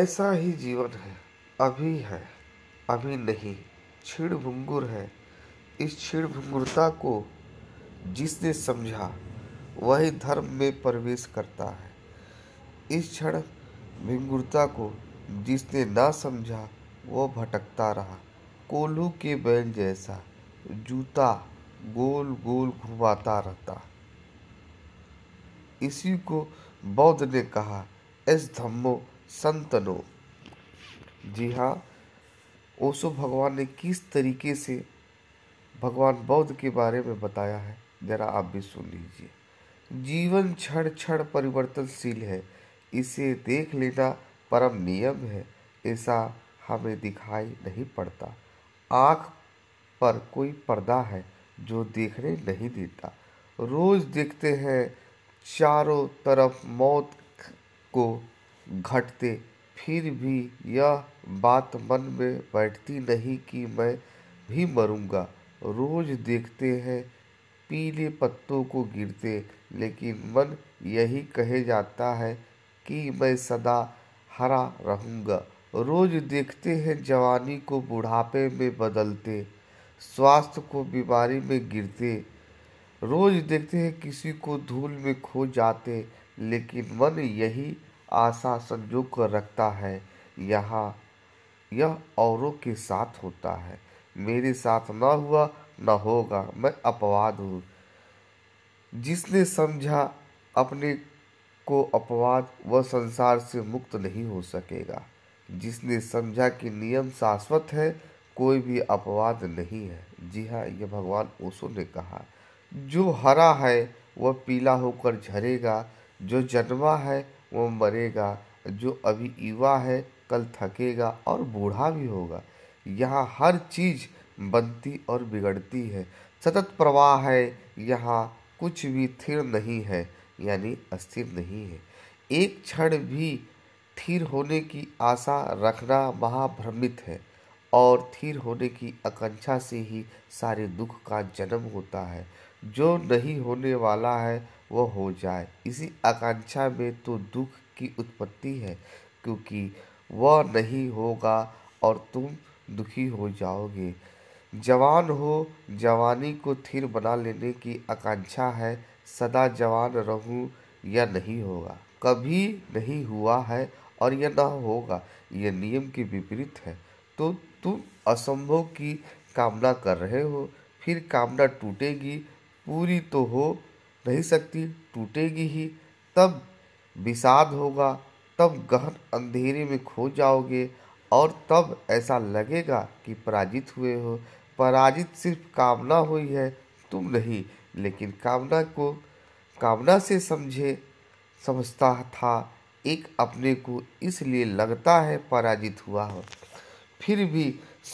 ऐसा ही जीवन है अभी है अभी नहीं छिड़ भंगुर है इस छिड़ भंगुरता को जिसने समझा वही धर्म में प्रवेश करता है इस क्षण भिंगुरता को जिसने ना समझा वह भटकता रहा कोल्हू के बैल जैसा जूता गोल गोल घुमाता रहता इसी को बौद्ध ने कहा इस धम्मो संतनो जी हाँ ओसो भगवान ने किस तरीके से भगवान बौद्ध के बारे में बताया है जरा आप भी सुन लीजिए जीवन क्षण क्षण परिवर्तनशील है इसे देख लेना परम नियम है ऐसा हमें दिखाई नहीं पड़ता आँख पर कोई पर्दा है जो देखने नहीं देता रोज देखते हैं चारों तरफ मौत को घटते फिर भी यह बात मन में बैठती नहीं कि मैं भी मरूंगा रोज देखते हैं पीले पत्तों को गिरते लेकिन मन यही कहे जाता है कि मैं सदा हरा रहूंगा रोज देखते हैं जवानी को बुढ़ापे में बदलते स्वास्थ्य को बीमारी में गिरते रोज देखते हैं किसी को धूल में खो जाते लेकिन मन यही आशा संजो कर रखता है यहाँ यह औरों के साथ होता है मेरे साथ न हुआ न होगा मैं अपवाद हूँ जिसने समझा अपने को अपवाद वह संसार से मुक्त नहीं हो सकेगा जिसने समझा कि नियम शाश्वत है कोई भी अपवाद नहीं है जी हाँ यह भगवान ओसो ने कहा जो हरा है वह पीला होकर झरेगा जो जन्मा है वो मरेगा जो अभी युवा है कल थकेगा और बूढ़ा भी होगा यहाँ हर चीज़ बनती और बिगड़ती है सतत प्रवाह है यहाँ कुछ भी थिर नहीं है यानी अस्थिर नहीं है एक क्षण भी थीर होने की आशा रखना महाभ्रमित है और थीर होने की आकांक्षा से ही सारे दुख का जन्म होता है जो नहीं होने वाला है वह हो जाए इसी आकांक्षा में तो दुख की उत्पत्ति है क्योंकि वह नहीं होगा और तुम दुखी हो जाओगे जवान हो जवानी को थिर बना लेने की आकांक्षा है सदा जवान रहूं या नहीं होगा कभी नहीं हुआ है और यह ना होगा यह नियम के विपरीत है तो तुम असंभव की कामना कर रहे हो फिर कामना टूटेगी पूरी तो हो नहीं सकती टूटेगी ही तब विषाद होगा तब गहन अंधेरे में खो जाओगे और तब ऐसा लगेगा कि पराजित हुए हो पराजित सिर्फ कामना हुई है तुम नहीं लेकिन कामना को कामना से समझे समझता था एक अपने को इसलिए लगता है पराजित हुआ हो फिर भी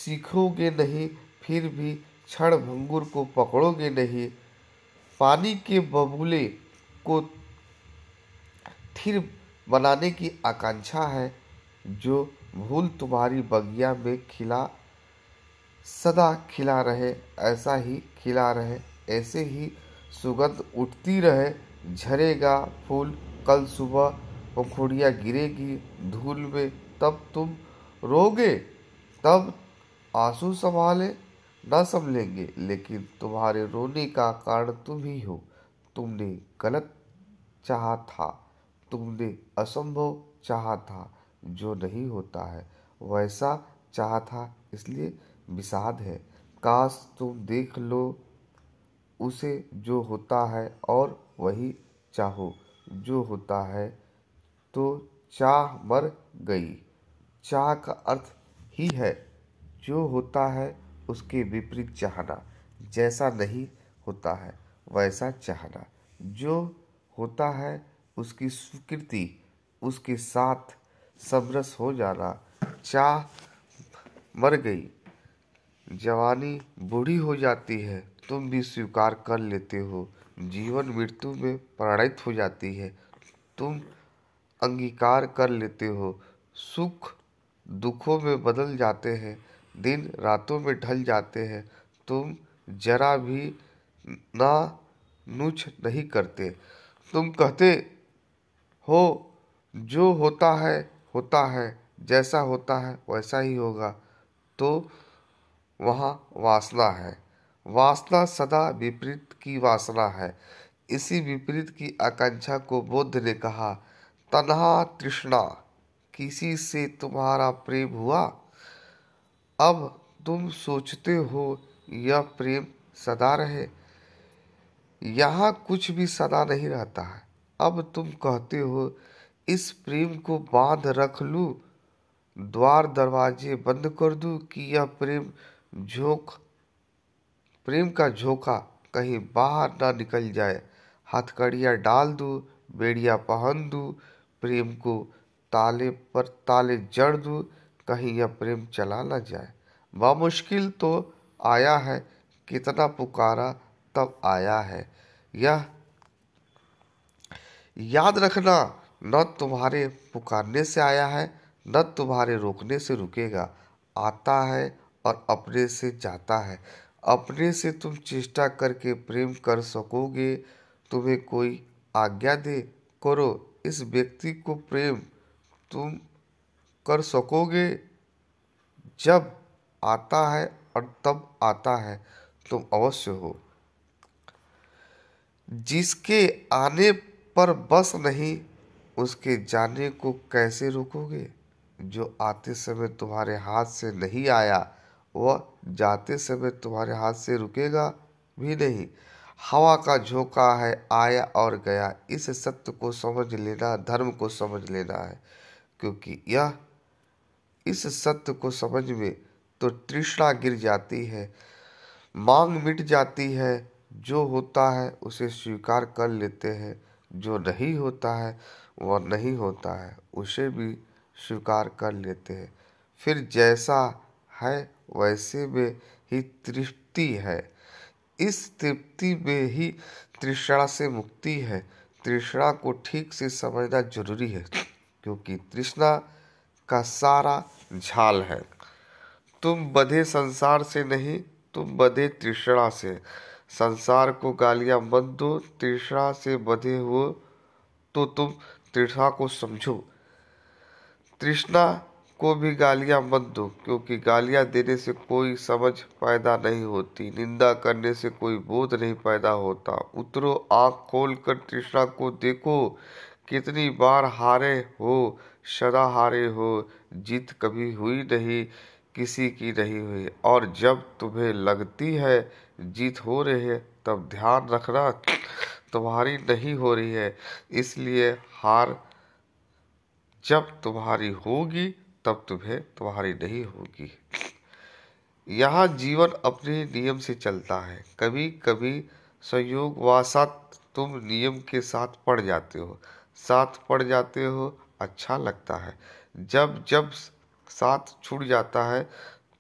सीखोगे नहीं फिर भी क्षण भंगुर को पकड़ोगे नहीं पानी के बबूले को थिर बनाने की आकांक्षा है जो फूल तुम्हारी बगिया में खिला सदा खिला रहे ऐसा ही खिला रहे ऐसे ही सुगंध उठती रहे झरेगा फूल कल सुबह पंखुड़ियाँ गिरेगी धूल में तब तुम रोगे तब आंसू संभाले न समझेंगे लेकिन तुम्हारे रोने का कारण तुम ही हो तुमने गलत चाहा था तुमने असंभव चाहा था जो नहीं होता है वैसा चाहा था इसलिए विषाद है काश तुम देख लो उसे जो होता है और वही चाहो जो होता है तो चाह मर गई चाह का अर्थ ही है जो होता है उसके विपरीत चाहना जैसा नहीं होता है वैसा चाहना जो होता है उसकी स्वीकृति उसके साथ समरस हो जाना चाह मर गई जवानी बूढ़ी हो जाती है तुम भी स्वीकार कर लेते हो जीवन मृत्यु में प्रणित हो जाती है तुम अंगीकार कर लेते हो सुख दुखों में बदल जाते हैं दिन रातों में ढल जाते हैं तुम जरा भी ना नुच नहीं करते तुम कहते हो जो होता है होता है जैसा होता है वैसा ही होगा तो वहाँ वासना है वासना सदा विपरीत की वासना है इसी विपरीत की आकांक्षा को बुद्ध ने कहा तनहा तृष्णा किसी से तुम्हारा प्रेम हुआ अब तुम सोचते हो यह प्रेम सदा रहे यहाँ कुछ भी सदा नहीं रहता है अब तुम कहते हो इस प्रेम को बांध रख लूँ द्वार दरवाजे बंद कर दूँ कि यह प्रेम झोंक प्रेम का झोंका कहीं बाहर ना निकल जाए हथकड़िया डाल दूँ बेड़िया पहन दूँ प्रेम को ताले पर ताले जड़ दूँ कहीं यह प्रेम चला न जाए बामुश्किल तो आया है कितना पुकारा तब आया है यह याद रखना न तुम्हारे पुकारने से आया है न तुम्हारे रोकने से रुकेगा आता है और अपने से जाता है अपने से तुम चेष्टा करके प्रेम कर सकोगे तुम्हें कोई आज्ञा दे करो इस व्यक्ति को प्रेम तुम कर सकोगे जब आता है और तब आता है तुम अवश्य हो जिसके आने पर बस नहीं उसके जाने को कैसे रोकोगे जो आते समय तुम्हारे हाथ से नहीं आया वह जाते समय तुम्हारे हाथ से रुकेगा भी नहीं हवा का झोंका है आया और गया इस सत्य को समझ लेना धर्म को समझ लेना है क्योंकि यह इस सत्य को समझ में तो तृष्णा गिर जाती है मांग मिट जाती है जो होता है उसे स्वीकार कर लेते हैं जो नहीं होता है वह नहीं होता है उसे भी स्वीकार कर लेते हैं फिर जैसा है वैसे में ही तृप्ति है इस तृप्ति में ही तृष्णा से मुक्ति है तृष्णा को ठीक से समझना जरूरी है क्योंकि तृष्णा का सारा झाल है तुम बधे संसार से नहीं तुम बधे तृष्णा से संसार को गालियां मत दो तृष्णा से बधे हुए तो तुम तृष्णा को समझो तृष्णा को भी गालियां मत दो क्योंकि गालियां देने से कोई समझ पैदा नहीं होती निंदा करने से कोई बोध नहीं पैदा होता उतरो आँख खोल कर तृष्णा को देखो कितनी बार हारे हो सदा हारे हो जीत कभी हुई नहीं किसी की नहीं हुई और जब तुम्हें लगती है जीत हो रही है तब ध्यान रखना तुम्हारी नहीं हो रही है इसलिए हार जब तुम्हारी होगी तब तुम्हें तुम्हारी नहीं होगी यहाँ जीवन अपने नियम से चलता है कभी कभी संयोग वासात तुम नियम के साथ पड़ जाते हो साथ पड़ जाते हो अच्छा लगता है जब जब साथ छूट जाता है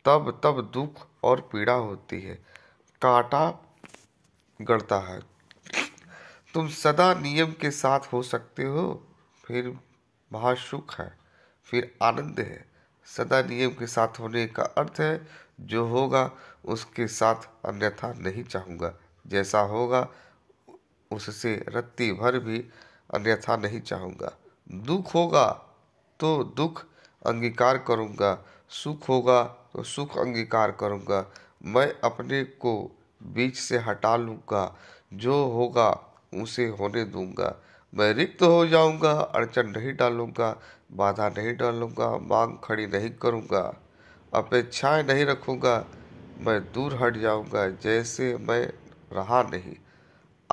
तब तब दुख और पीड़ा होती है काटा गढ़ता है तुम सदा नियम के साथ हो सकते हो फिर वहाँ सुख है फिर आनंद है सदा नियम के साथ होने का अर्थ है जो होगा उसके साथ अन्यथा नहीं चाहूँगा जैसा होगा उससे रत्ती भर भी अन्यथा नहीं चाहूँगा दुख होगा तो दुख अंगीकार करूँगा सुख होगा तो सुख अंगीकार करूँगा मैं अपने को बीच से हटा लूँगा जो होगा उसे होने दूंगा मैं रिक्त हो जाऊंगा अड़चन नहीं डालूंगा बाधा नहीं डालूंगा मांग खड़ी नहीं करूंगा अपेक्षाएं नहीं रखूंगा मैं दूर हट जाऊंगा जैसे मैं रहा नहीं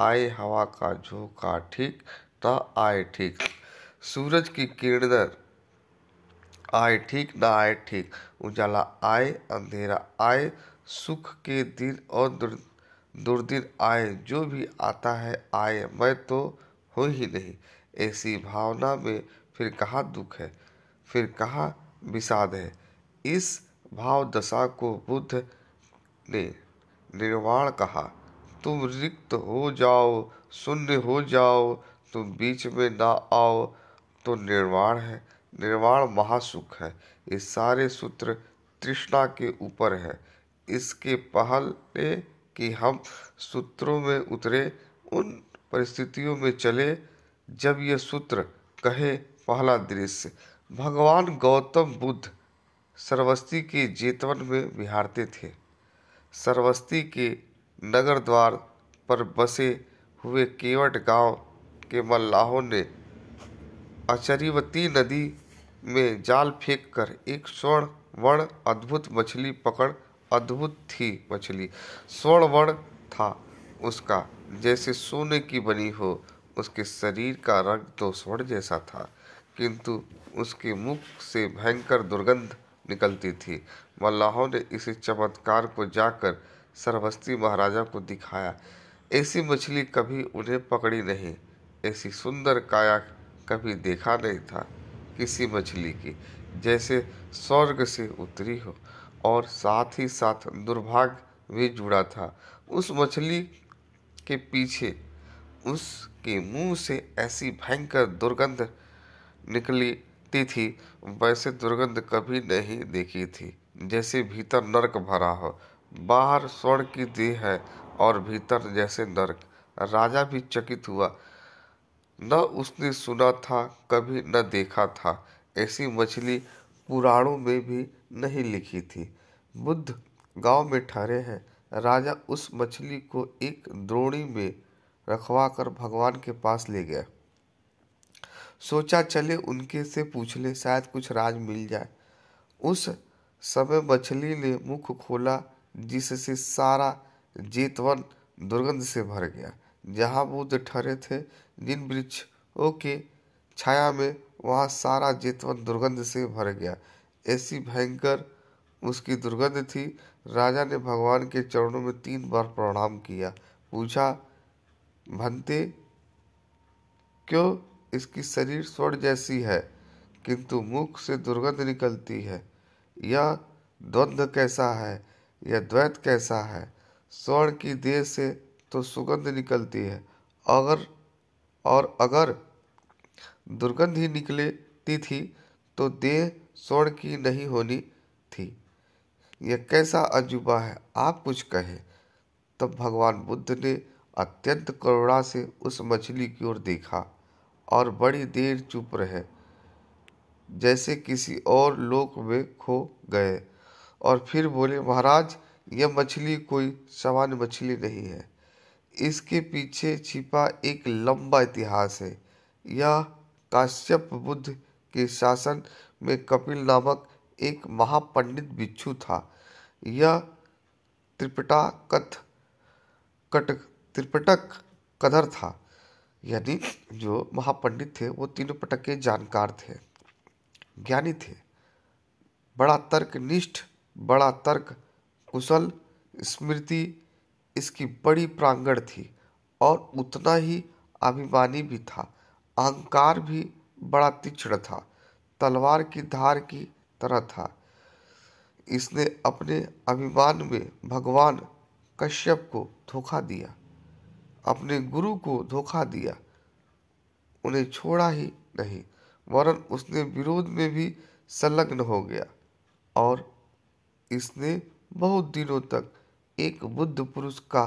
आए हवा का झोंका ठीक ना आए ठीक सूरज की किरणर आए ठीक ना आए ठीक उजाला आए अंधेरा आए सुख के दिन और दुर दुर्दिन आए जो भी आता है आए मैं तो हो ही नहीं ऐसी भावना में फिर कहाँ दुख है फिर कहाँ विषाद है इस भाव दशा को बुद्ध ने निर्वाण कहा तुम रिक्त हो जाओ शून्य हो जाओ तुम बीच में ना आओ तो निर्वाण है निर्वाण महासुख है ये सारे सूत्र तृष्णा के ऊपर है इसके पहले कि हम सूत्रों में उतरे उन परिस्थितियों में चले जब ये सूत्र कहे पहला दृश्य भगवान गौतम बुद्ध सर्वस्ती के जेतवन में बिहारते थे सर्वस्ती के नगर द्वार पर बसे हुए केवट गांव के मल्लाहों ने अचरीवती नदी में जाल फेंक कर एक स्वर्ण वर्ण अद्भुत मछली पकड़ अद्भुत थी मछली स्वर्ण वर्ण था उसका जैसे सोने की बनी हो उसके शरीर का रंग तो स्वर्ण जैसा था किंतु उसके मुख से भयंकर दुर्गंध निकलती थी मल्लाहों ने इसे चमत्कार को जाकर सरवस्ती महाराजा को दिखाया ऐसी मछली कभी उन्हें पकड़ी नहीं ऐसी सुंदर काया कभी देखा नहीं था किसी मछली की जैसे स्वर्ग से उतरी हो और साथ ही साथ दुर्भाग्य भी जुड़ा था उस मछली के पीछे उसके मुंह से ऐसी भयंकर दुर्गंध निकलती थी वैसे दुर्गंध कभी नहीं देखी थी जैसे भीतर नरक भरा हो बाहर स्वर्ण की देह है और भीतर जैसे नरक राजा भी चकित हुआ न उसने सुना था कभी न देखा था ऐसी मछली पुराणों में भी नहीं लिखी थी बुद्ध गांव में ठहरे हैं राजा उस मछली को एक द्रोणी में रखवा कर भगवान के पास ले गया सोचा चले उनके से पूछ ले शायद कुछ राज मिल जाए उस समय मछली ने मुख खोला जिससे सारा जीतवन दुर्गंध से भर गया जहाँ बुद्ध ठहरे थे नीम वृक्षों के छाया में वहाँ सारा जेतवन दुर्गंध से भर गया ऐसी भयंकर उसकी दुर्गंध थी राजा ने भगवान के चरणों में तीन बार प्रणाम किया पूछा भंते क्यों इसकी शरीर स्वर्ण जैसी है किंतु मुख से दुर्गंध निकलती है यह द्वंद्व कैसा है यह द्वैत कैसा है स्वर्ण की देह से तो सुगंध निकलती है अगर और अगर दुर्गंध ही निकलती थी तो देह स्वर्ण की नहीं होनी थी यह कैसा अजूबा है आप कुछ कहें तब भगवान बुद्ध ने अत्यंत करुणा से उस मछली की ओर देखा और बड़ी देर चुप रहे जैसे किसी और लोक में खो गए और फिर बोले महाराज यह मछली कोई सामान्य मछली नहीं है इसके पीछे छिपा एक लंबा इतिहास है यह काश्यप बुद्ध के शासन में कपिल नामक एक महापंडित भिक्षु था यह त्रिपटा कथ कट त्रिपटक कदर था यानी जो महापंडित थे वो तीनों पटक के जानकार थे ज्ञानी थे बड़ा तर्कनिष्ठ बड़ा तर्क कुशल स्मृति इसकी बड़ी प्रांगण थी और उतना ही अभिमानी भी था अहंकार भी बड़ा तीक्ष्ण था तलवार की धार की तरह था इसने अपने अभिमान में भगवान कश्यप को धोखा दिया अपने गुरु को धोखा दिया उन्हें छोड़ा ही नहीं वरन उसने विरोध में भी संलग्न हो गया और इसने बहुत दिनों तक एक बुद्ध पुरुष का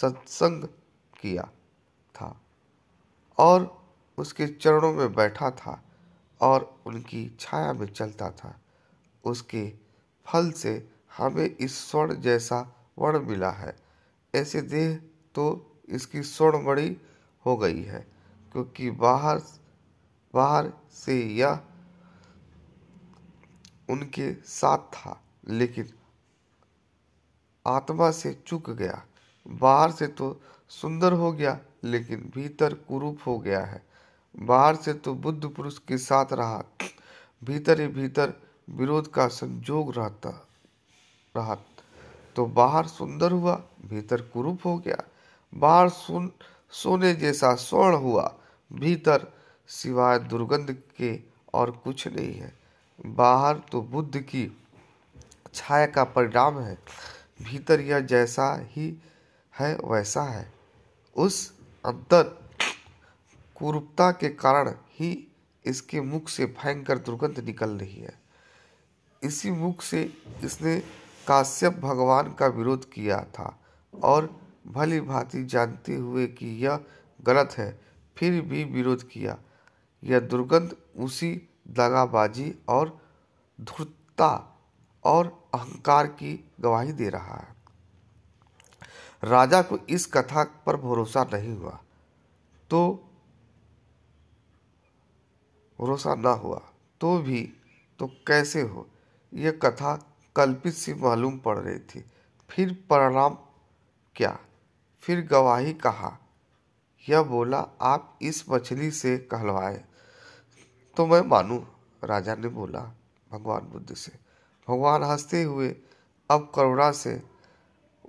सत्संग किया था और उसके चरणों में बैठा था और उनकी छाया में चलता था उसके फल से हमें इस स्वर्ण जैसा वर्ण मिला है ऐसे देह तो इसकी स्वर्ण बड़ी हो गई है क्योंकि बाहर बाहर से यह उनके साथ था लेकिन आत्मा से चुक गया बाहर से तो सुंदर हो गया लेकिन भीतर कुरूप हो गया है बाहर से तो बुद्ध पुरुष के साथ रहा भीतर ही भीतर विरोध का संजोग रहता रहा तो बाहर सुंदर हुआ भीतर कुरूप हो गया बाहर सुन सोने जैसा स्वर्ण हुआ भीतर सिवाय दुर्गंध के और कुछ नहीं है बाहर तो बुद्ध की छाया का परिणाम है भीतर यह जैसा ही है वैसा है उस अंतर कुरूपता के कारण ही इसके मुख से भयंकर दुर्गंध निकल रही है इसी मुख से इसने काश्यप भगवान का विरोध किया था और भली भांति जानते हुए कि यह गलत है फिर भी विरोध किया यह दुर्गंध उसी दगाबाजी और धूर्तता और अहंकार की गवाही दे रहा है राजा को इस कथा पर भरोसा नहीं हुआ तो भरोसा ना हुआ तो भी तो कैसे हो यह कथा कल्पित सी मालूम पड़ रही थी फिर परिणाम क्या फिर गवाही कहा यह बोला आप इस मछली से कहलवाए तो मैं मानूँ राजा ने बोला भगवान बुद्ध से भगवान हंसते हुए अब करुणा से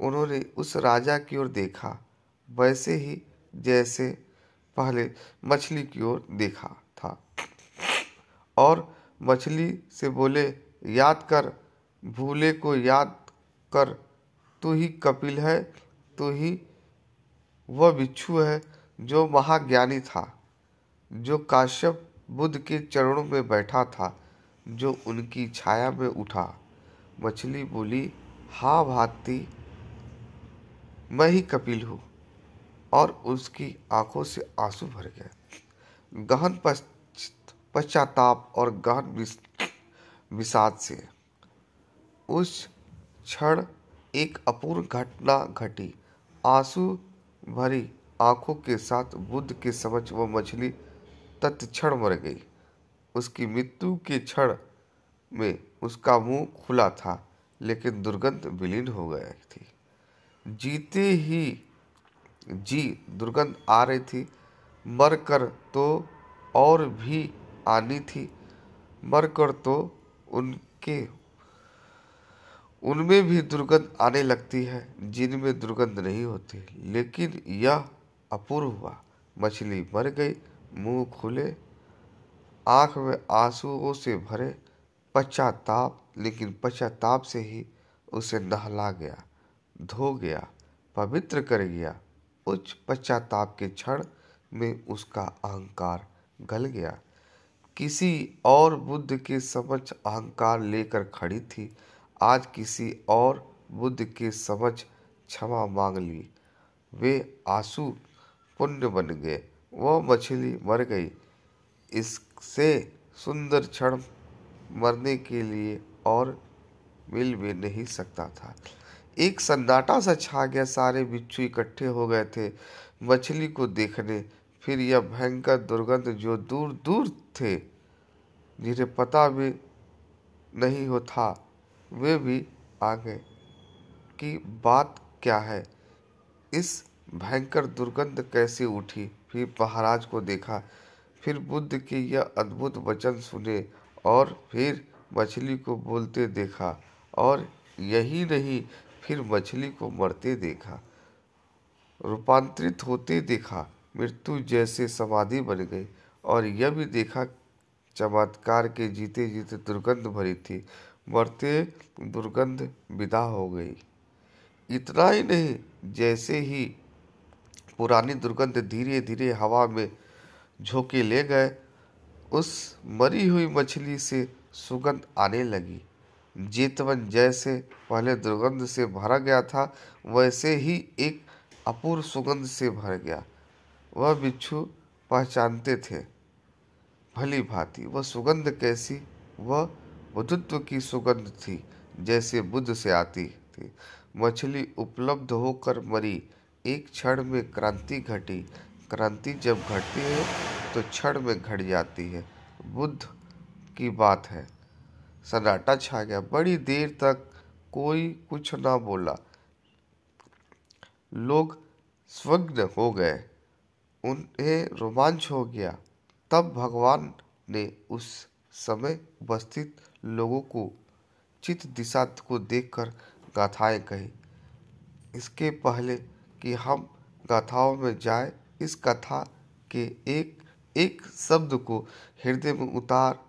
उन्होंने उस राजा की ओर देखा वैसे ही जैसे पहले मछली की ओर देखा था और मछली से बोले याद कर भूले को याद कर तू ही कपिल है तू ही वह बिच्छू है जो महाज्ञानी था जो काश्यप बुद्ध के चरणों में बैठा था जो उनकी छाया में उठा मछली बोली हा भाती मैं ही कपिल हूँ और उसकी आंखों से आंसू भर गए गहन पश्चाताप और गहन विषाद से उस क्षण एक अपूर्ण घटना घटी आंसू भरी आंखों के साथ बुद्ध के समझ वह मछली तत्क्षण मर गई उसकी मृत्यु के क्षण में उसका मुंह खुला था लेकिन दुर्गंध विलीन हो गई थी जीते ही जी दुर्गंध आ रही थी मर कर तो और भी आनी थी मर कर तो उनके उनमें भी दुर्गंध आने लगती है जिनमें दुर्गंध नहीं होती लेकिन यह अपूर्व हुआ मछली मर गई मुंह खुले आँख में आंसुओं से भरे पश्चाताप लेकिन पश्चाताप से ही उसे नहला गया धो गया पवित्र कर गया उच्च पश्चाताप के क्षण में उसका अहंकार गल गया किसी और बुद्ध के समझ अहंकार लेकर खड़ी थी आज किसी और बुद्ध के समझ क्षमा मांग ली वे आंसू पुण्य बन गए वह मछली मर गई इस से सुंदर क्षण मरने के लिए और मिल भी नहीं सकता था एक सन्नाटा सा छा गया सारे बिच्छू इकट्ठे हो गए थे मछली को देखने फिर यह भयंकर दुर्गंध जो दूर दूर थे जिन्हें पता भी नहीं हो था वे भी आ गए कि बात क्या है इस भयंकर दुर्गंध कैसे उठी फिर महाराज को देखा फिर बुद्ध के यह अद्भुत वचन सुने और फिर मछली को बोलते देखा और यही नहीं फिर मछली को मरते देखा रूपांतरित होते देखा मृत्यु जैसे समाधि बन गई और यह भी देखा चमत्कार के जीते जीते दुर्गंध भरी थी मरते दुर्गंध विदा हो गई इतना ही नहीं जैसे ही पुरानी दुर्गंध धीरे धीरे हवा में झोंके ले गए उस मरी हुई मछली से सुगंध आने लगी जेतवन जैसे पहले दुर्गंध से भरा गया था वैसे ही एक अपूर्व सुगंध से भर गया वह बिच्छू पहचानते थे भली भांति वह सुगंध कैसी वह बुद्धत्व की सुगंध थी जैसे बुद्ध से आती थी मछली उपलब्ध होकर मरी एक क्षण में क्रांति घटी क्रांति जब घटती है तो क्षण में घट जाती है बुद्ध की बात है सन्नाटा छा गया बड़ी देर तक कोई कुछ ना बोला लोग स्वग्न हो गए उन्हें रोमांच हो गया तब भगवान ने उस समय उपस्थित लोगों को चित दिशा को देखकर गाथाएं कही इसके पहले कि हम गाथाओं में जाए इस कथा के एक एक शब्द को हृदय में उतार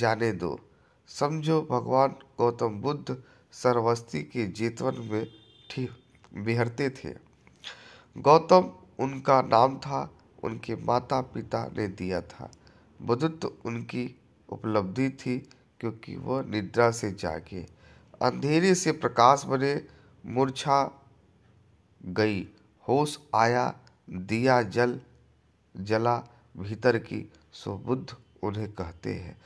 जाने दो समझो भगवान गौतम बुद्ध सर्वस्ती के जीवन में ठीक बिहरते थे गौतम उनका नाम था उनके माता पिता ने दिया था बुद्धत्व उनकी उपलब्धि थी क्योंकि वह निद्रा से जागे अंधेरे से प्रकाश बने मूर्छा गई होश आया दिया जल जला भीतर की सो बुद्ध उन्हें कहते हैं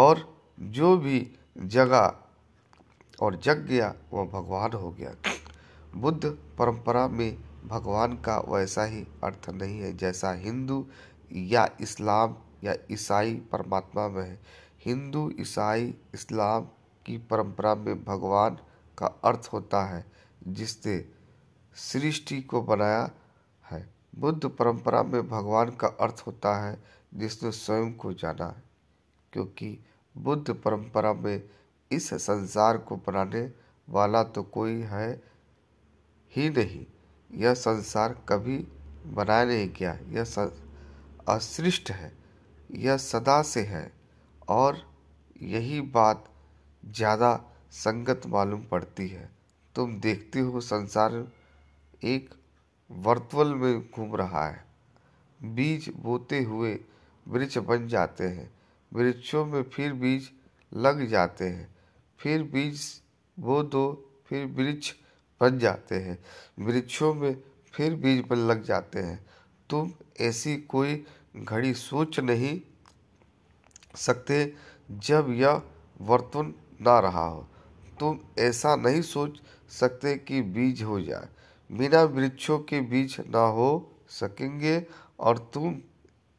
और जो भी जगा और जग गया वह भगवान हो गया बुद्ध परंपरा में भगवान का वैसा ही अर्थ नहीं है जैसा हिंदू या इस्लाम या ईसाई परमात्मा में है हिंदू ईसाई इस्लाम की परंपरा में भगवान का अर्थ होता है जिसने सृष्टि को बनाया बुद्ध परंपरा में भगवान का अर्थ होता है जिसने स्वयं को जाना है क्योंकि बुद्ध परंपरा में इस संसार को बनाने वाला तो कोई है ही नहीं यह संसार कभी बनाया नहीं गया यह असृष्ट है यह सदा से है और यही बात ज़्यादा संगत मालूम पड़ती है तुम देखते हो संसार एक वर्तवल में घूम रहा है बीज बोते हुए वृक्ष बन जाते हैं वृक्षों में फिर बीज लग जाते हैं फिर बीज बो दो फिर वृक्ष बन जाते हैं वृक्षों में फिर बीज बन लग जाते हैं तुम ऐसी कोई घड़ी सोच नहीं सकते जब यह वर्तन ना रहा हो तुम ऐसा नहीं सोच सकते कि बीज हो जाए बिना वृक्षों के बीज ना हो सकेंगे और तुम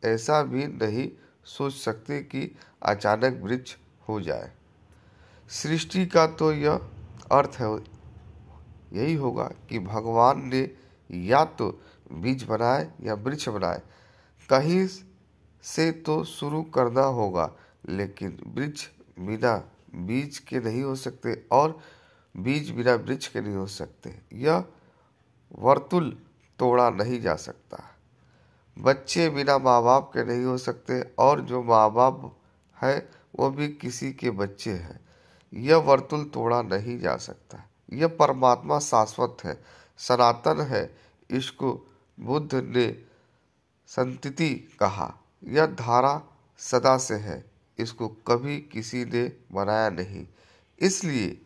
ऐसा भी नहीं सोच सकते कि अचानक वृक्ष हो जाए सृष्टि का तो यह अर्थ है यही होगा कि भगवान ने या तो बीज बनाए या वृक्ष बनाए कहीं से तो शुरू करना होगा लेकिन वृक्ष बिना बीज के नहीं हो सकते और बीज बिना वृक्ष के नहीं हो सकते यह वर्तुल तोड़ा नहीं जा सकता बच्चे बिना माँ बाप के नहीं हो सकते और जो माँ बाप है वो भी किसी के बच्चे हैं यह वर्तुल तोड़ा नहीं जा सकता यह परमात्मा शाश्वत है सनातन है इसको बुद्ध ने संतति कहा यह धारा सदा से है इसको कभी किसी ने बनाया नहीं इसलिए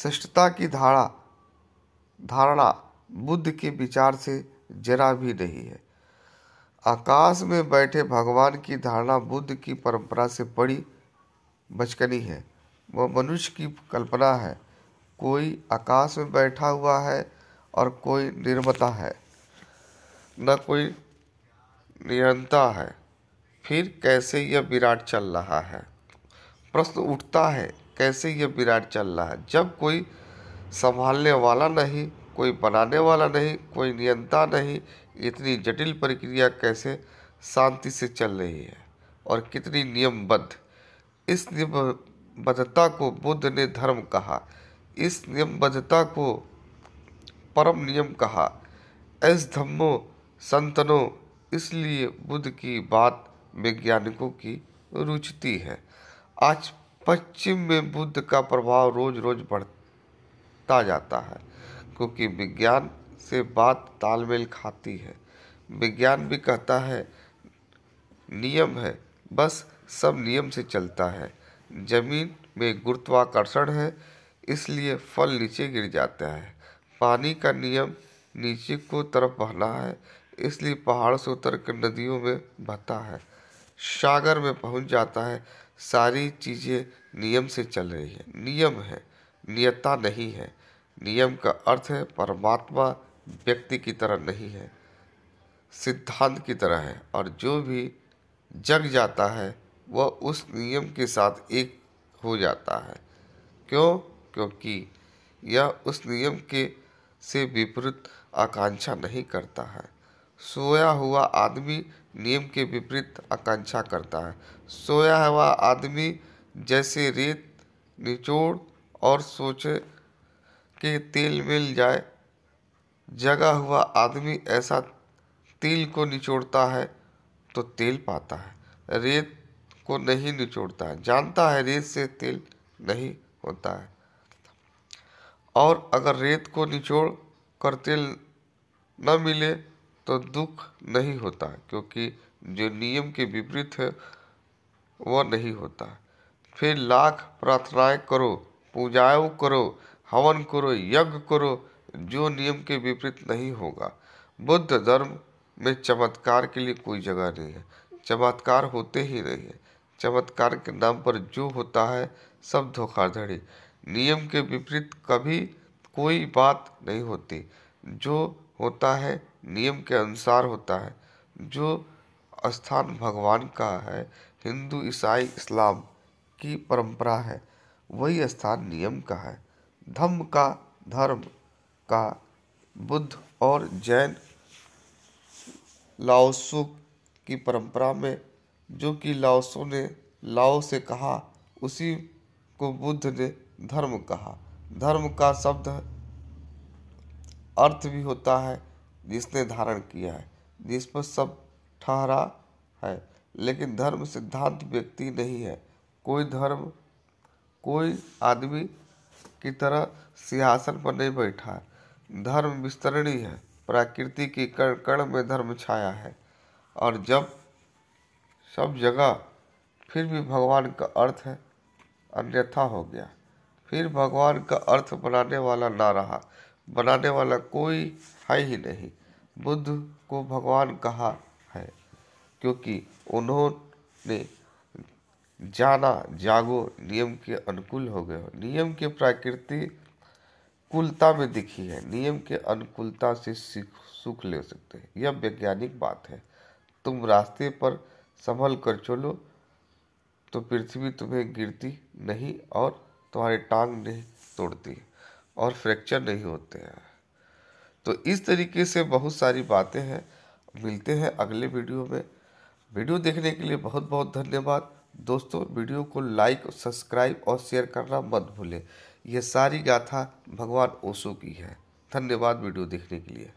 श्रेष्ठता की धारा धारणा बुद्ध के विचार से जरा भी नहीं है आकाश में बैठे भगवान की धारणा बुद्ध की परंपरा से बड़ी बचकनी है वह मनुष्य की कल्पना है कोई आकाश में बैठा हुआ है और कोई निर्मता है न कोई निरंता है फिर कैसे यह विराट चल रहा है प्रश्न उठता है कैसे यह विराट चल रहा है जब कोई संभालने वाला नहीं कोई बनाने वाला नहीं कोई नियंता नहीं इतनी जटिल प्रक्रिया कैसे शांति से चल रही है और कितनी नियमबद्ध इस नियमबद्धता को बुद्ध ने धर्म कहा इस नियमबद्धता को परम नियम कहा ऐस धम्मो संतनों इसलिए बुद्ध की बात वैज्ञानिकों की रुचती है आज पश्चिम में बुद्ध का प्रभाव रोज रोज बढ़ता टूटता जाता है क्योंकि विज्ञान से बात तालमेल खाती है विज्ञान भी कहता है नियम है बस सब नियम से चलता है जमीन में गुरुत्वाकर्षण है इसलिए फल नीचे गिर जाता है पानी का नियम नीचे को तरफ बहना है इसलिए पहाड़ से उतर कर नदियों में बहता है सागर में पहुंच जाता है सारी चीज़ें नियम से चल रही है नियम है नियता नहीं है नियम का अर्थ है परमात्मा व्यक्ति की तरह नहीं है सिद्धांत की तरह है और जो भी जग जाता है वह उस नियम के साथ एक हो जाता है क्यों क्योंकि यह उस नियम के से विपरीत आकांक्षा नहीं करता है सोया हुआ आदमी नियम के विपरीत आकांक्षा करता है सोया हुआ आदमी जैसे रेत निचोड़ और सोचे कि तिल मिल जाए जगा हुआ आदमी ऐसा तिल को निचोड़ता है तो तेल पाता है रेत को नहीं निचोड़ता है जानता है रेत से तेल नहीं होता है और अगर रेत को निचोड़ कर तेल न मिले तो दुख नहीं होता क्योंकि जो नियम के विपरीत है वह नहीं होता फिर लाख प्रार्थनाएं करो पूजाओं करो हवन करो यज्ञ करो जो नियम के विपरीत नहीं होगा बुद्ध धर्म में चमत्कार के लिए कोई जगह नहीं है चमत्कार होते ही नहीं है चमत्कार के नाम पर जो होता है सब धोखाधड़ी नियम के विपरीत कभी कोई बात नहीं होती जो होता है नियम के अनुसार होता है जो स्थान भगवान का है हिंदू ईसाई इस्लाम की परंपरा है वही स्थान नियम का है धम्म का धर्म का बुद्ध और जैन लाओसु की परंपरा में जो कि लाओसु ने लाओ से कहा उसी को बुद्ध ने धर्म कहा धर्म का शब्द अर्थ भी होता है जिसने धारण किया है जिस पर सब ठहरा है लेकिन धर्म सिद्धांत व्यक्ति नहीं है कोई धर्म कोई आदमी की तरह सिंहासन पर नहीं बैठा धर्म विस्तरणी है प्रकृति के कण कण में धर्म छाया है और जब सब जगह फिर भी भगवान का अर्थ है अन्यथा हो गया फिर भगवान का अर्थ बनाने वाला ना रहा बनाने वाला कोई है ही नहीं बुद्ध को भगवान कहा है क्योंकि उन्होंने जाना जागो नियम के अनुकूल हो गए हो नियम के प्रकृति कुलता में दिखी है नियम के अनुकूलता से सुख ले सकते हैं यह वैज्ञानिक बात है तुम रास्ते पर संभल कर चलो तो पृथ्वी तुम्हें गिरती नहीं और तुम्हारे टांग नहीं तोड़ती और फ्रैक्चर नहीं होते हैं तो इस तरीके से बहुत सारी बातें हैं मिलते हैं अगले वीडियो में वीडियो देखने के लिए बहुत बहुत धन्यवाद दोस्तों वीडियो को लाइक सब्सक्राइब और शेयर करना मत भूलें यह सारी गाथा भगवान ओशो की है धन्यवाद वीडियो देखने के लिए